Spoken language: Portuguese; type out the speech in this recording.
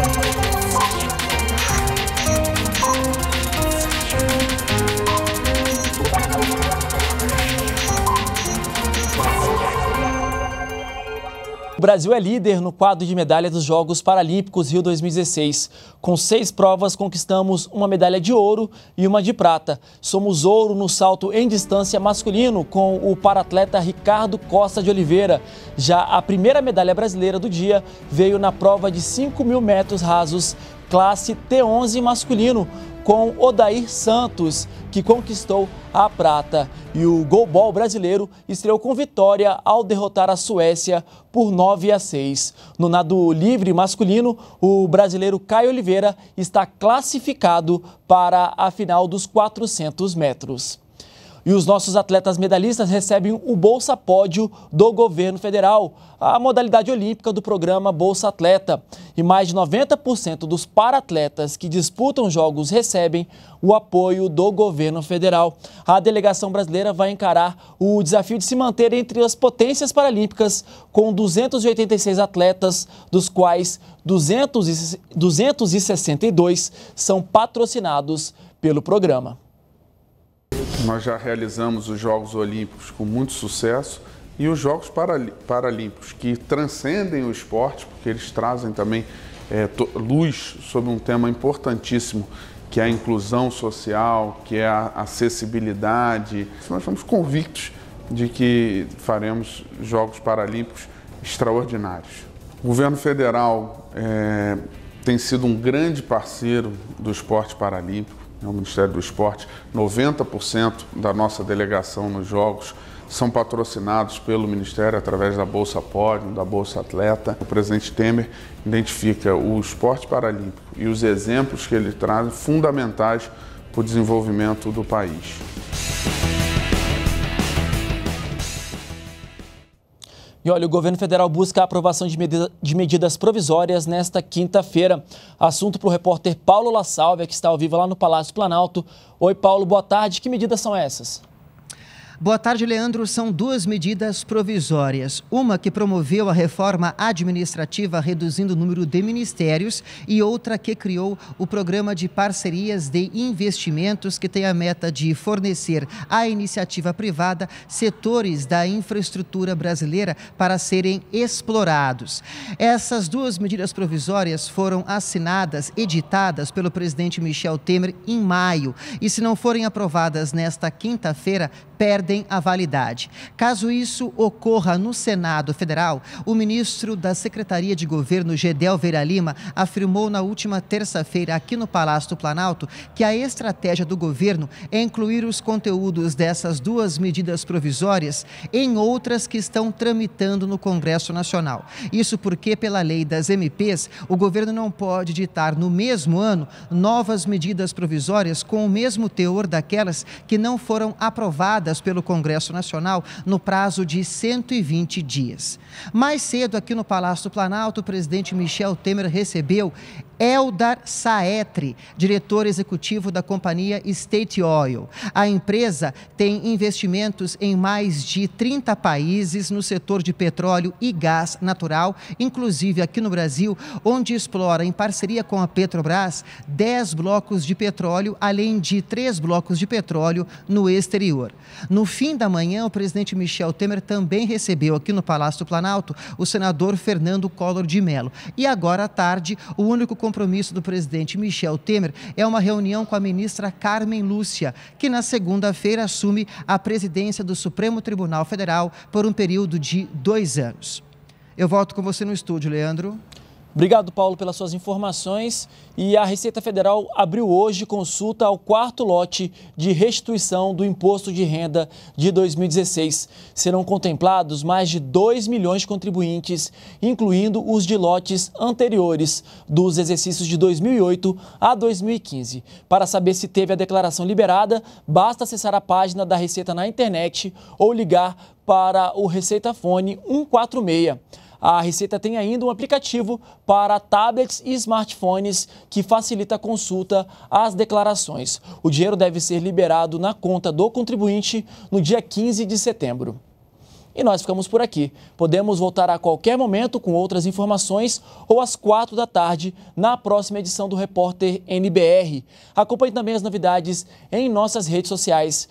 Thank you. O Brasil é líder no quadro de medalha dos Jogos Paralímpicos Rio 2016. Com seis provas, conquistamos uma medalha de ouro e uma de prata. Somos ouro no salto em distância masculino com o paratleta Ricardo Costa de Oliveira. Já a primeira medalha brasileira do dia veio na prova de 5 mil metros rasos classe T11 masculino, com Odair Santos, que conquistou a prata. E o golbol brasileiro estreou com vitória ao derrotar a Suécia por 9 a 6. No nado livre masculino, o brasileiro Caio Oliveira está classificado para a final dos 400 metros. E os nossos atletas medalhistas recebem o Bolsa Pódio do governo federal, a modalidade olímpica do programa Bolsa Atleta. E mais de 90% dos paratletas que disputam jogos recebem o apoio do governo federal. A delegação brasileira vai encarar o desafio de se manter entre as potências paralímpicas, com 286 atletas, dos quais 200 e, 262 são patrocinados pelo programa. Nós já realizamos os Jogos Olímpicos com muito sucesso e os Jogos Paralímpicos, que transcendem o esporte, porque eles trazem também é, luz sobre um tema importantíssimo, que é a inclusão social, que é a acessibilidade. Nós somos convictos de que faremos Jogos Paralímpicos extraordinários. O governo federal é, tem sido um grande parceiro do esporte paralímpico é o Ministério do Esporte, 90% da nossa delegação nos Jogos são patrocinados pelo Ministério através da Bolsa Pódio, da Bolsa Atleta. O presidente Temer identifica o esporte paralímpico e os exemplos que ele traz fundamentais para o desenvolvimento do país. E olha, o governo federal busca a aprovação de, medida, de medidas provisórias nesta quinta-feira. Assunto para o repórter Paulo La Salve, que está ao vivo lá no Palácio Planalto. Oi, Paulo, boa tarde. Que medidas são essas? Boa tarde, Leandro. São duas medidas provisórias. Uma que promoveu a reforma administrativa, reduzindo o número de ministérios, e outra que criou o programa de parcerias de investimentos, que tem a meta de fornecer à iniciativa privada setores da infraestrutura brasileira para serem explorados. Essas duas medidas provisórias foram assinadas, editadas pelo presidente Michel Temer em maio. E se não forem aprovadas nesta quinta-feira, perdem a validade. Caso isso ocorra no Senado Federal, o ministro da Secretaria de Governo, Gedel Vera Lima, afirmou na última terça-feira aqui no Palácio do Planalto que a estratégia do governo é incluir os conteúdos dessas duas medidas provisórias em outras que estão tramitando no Congresso Nacional. Isso porque, pela lei das MPs, o governo não pode ditar no mesmo ano novas medidas provisórias com o mesmo teor daquelas que não foram aprovadas aprovadas pelo Congresso Nacional no prazo de 120 dias. Mais cedo, aqui no Palácio do Planalto, o presidente Michel Temer recebeu Eldar Saetri, diretor executivo da companhia State Oil. A empresa tem investimentos em mais de 30 países no setor de petróleo e gás natural, inclusive aqui no Brasil, onde explora, em parceria com a Petrobras, 10 blocos de petróleo, além de três blocos de petróleo no exterior. No fim da manhã, o presidente Michel Temer também recebeu aqui no Palácio do Planalto o senador Fernando Collor de Mello. E agora à tarde, o único compromisso do presidente Michel Temer é uma reunião com a ministra Carmen Lúcia, que na segunda-feira assume a presidência do Supremo Tribunal Federal por um período de dois anos. Eu volto com você no estúdio, Leandro. Obrigado, Paulo, pelas suas informações. E a Receita Federal abriu hoje consulta ao quarto lote de restituição do imposto de renda de 2016. Serão contemplados mais de 2 milhões de contribuintes, incluindo os de lotes anteriores dos exercícios de 2008 a 2015. Para saber se teve a declaração liberada, basta acessar a página da Receita na internet ou ligar para o Receita Fone 146. A Receita tem ainda um aplicativo para tablets e smartphones que facilita a consulta às declarações. O dinheiro deve ser liberado na conta do contribuinte no dia 15 de setembro. E nós ficamos por aqui. Podemos voltar a qualquer momento com outras informações ou às quatro da tarde na próxima edição do Repórter NBR. Acompanhe também as novidades em nossas redes sociais.